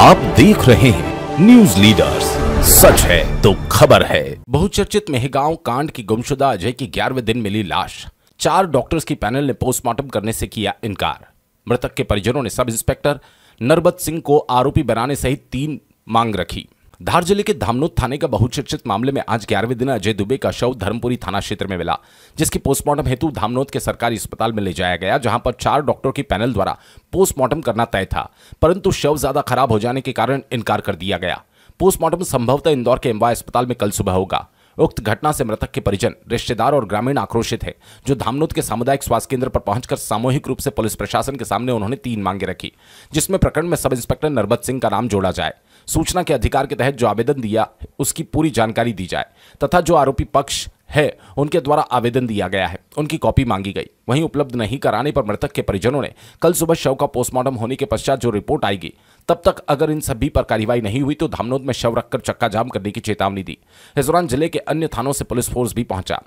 आप देख रहे हैं न्यूज लीडर्स सच है तो खबर है बहुचर्चित मेहगांव कांड की गुमशुदा अजय की ग्यारहवें दिन मिली लाश चार डॉक्टर्स की पैनल ने पोस्टमार्टम करने से किया इनकार मृतक के परिजनों ने सब इंस्पेक्टर नरबत सिंह को आरोपी बनाने सहित तीन मांग रखी धार जिले के धामनोद थाने का बहुचर्चित मामले में आज ग्यारहवें दिन अजय दुबे का शव धर्मपुरी थाना क्षेत्र में मिला जिसकी पोस्टमार्टम हेतु धामनोद के सरकारी अस्पताल में ले जाया गया जहां पर चार डॉक्टरों की पैनल द्वारा पोस्टमार्टम करना तय था परंतु शव ज्यादा खराब हो जाने के कारण इनकार कर दिया गया पोस्टमार्टम संभवतः इंदौर के एमवाई अस्पताल में कल सुबह होगा उक्त घटना से मृतक के परिजन रिश्तेदार और ग्रामीण आक्रोशित है जो धामनोद के सामुदायिक स्वास्थ्य केंद्र पर पहुंचकर सामूहिक रूप से पुलिस प्रशासन के सामने उन्होंने तीन मांगे रखी जिसमें प्रकरण में सब इंस्पेक्टर नरबत सिंह का नाम जोड़ा जाए सूचना के अधिकार के तहत जो आवेदन दिया उसकी पूरी जानकारी दी जाए तथा जो आरोपी पक्ष है उनके द्वारा आवेदन दिया गया है उनकी कॉपी मांगी गई वहीं उपलब्ध नहीं कराने पर मृतक के परिजनों ने कल सुबह शव का पोस्टमार्टम होने के पश्चात जो रिपोर्ट आएगी तब तक अगर इन सभी पर कार्यवाही नहीं हुई तो धामनोद में शव रखकर चक्का जाम करने की चेतावनी दी इस दौरान जिले के अन्य थानों से पुलिस फोर्स भी पहुंचा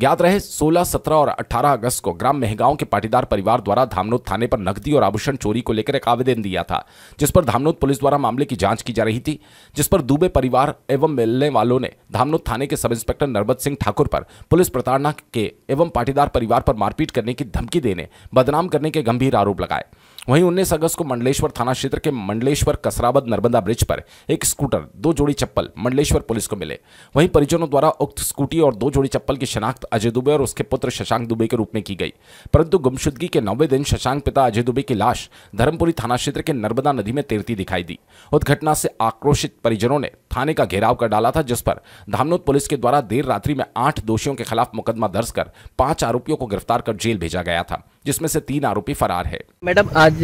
ज्ञात रहे 16, 17 और 18 अगस्त को ग्राम मेहगांव के पाटीदार परिवार द्वारा धामनोद थाने पर नकदी और आभूषण चोरी को लेकर एक आवेदन दिया था जिस पर धामनोद पुलिस द्वारा मामले की जांच की जा रही थी जिस पर दुबे परिवार एवं मिलने वालों ने धामनोद थाने के सब इंस्पेक्टर नरबत सिंह ठाकुर पर पुलिस प्रताड़ना के एवं पाटीदार परिवार पर मारपीट करने की धमकी देने बदनाम करने के गंभीर आरोप लगाए वहीं उन्नीस अगस्त को मंडलेश्वर थाना क्षेत्र के मंडलेश्वर कसराबद नर्मदा ब्रिज पर एक स्कूटर दो जोड़ी चप्पल मंडलेश्वर पुलिस को मिले वहीं परिजनों द्वारा उक्त स्कूटी और दो जोड़ी चप्पल की शनाख्त बात अजय दुबे और उसके पुत्र शशांक दुबे के रूप में की गई परंतु गुमशुदगी के नौवे दिन शशांक पिता अजय दुबे की लाश धर्मपुरी थाना क्षेत्र के नर्मदा नदी में तैरती दिखाई दी उस घटना से आक्रोशित परिजनों ने थाने का घेराव कर डाला था जिस पर धामनोद पुलिस के द्वारा देर रात्रि में आठ दोषियों के खिलाफ मुकदमा दर्ज कर पांच आरोपियों को गिरफ्तार कर जेल भेजा गया था जिसमें से तीन आरोपी फरार है मैडम आज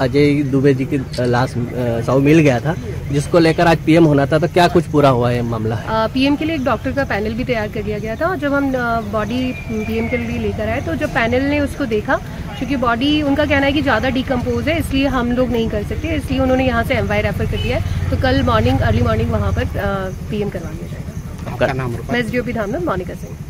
अजय दुबे जी की लाश शव मिल गया था जिसको लेकर आज पीएम होना था तो क्या कुछ पूरा हुआ है मामला पीएम के लिए एक डॉक्टर का पैनल भी तैयार कर दिया गया था और जब हम बॉडी पीएम के लिए लेकर आए तो जब पैनल ने उसको देखा क्योंकि बॉडी उनका कहना है कि ज़्यादा डिकम्पोज है इसलिए हम लोग नहीं कर सकते इसलिए उन्होंने यहाँ से एम रेफर कर दिया है तो कल मॉर्निंग अर्ली मॉर्निंग वहाँ पर पीएम करवा दिया जाएगा मैं एस डी ओ पी धाम में मोनिका सिंह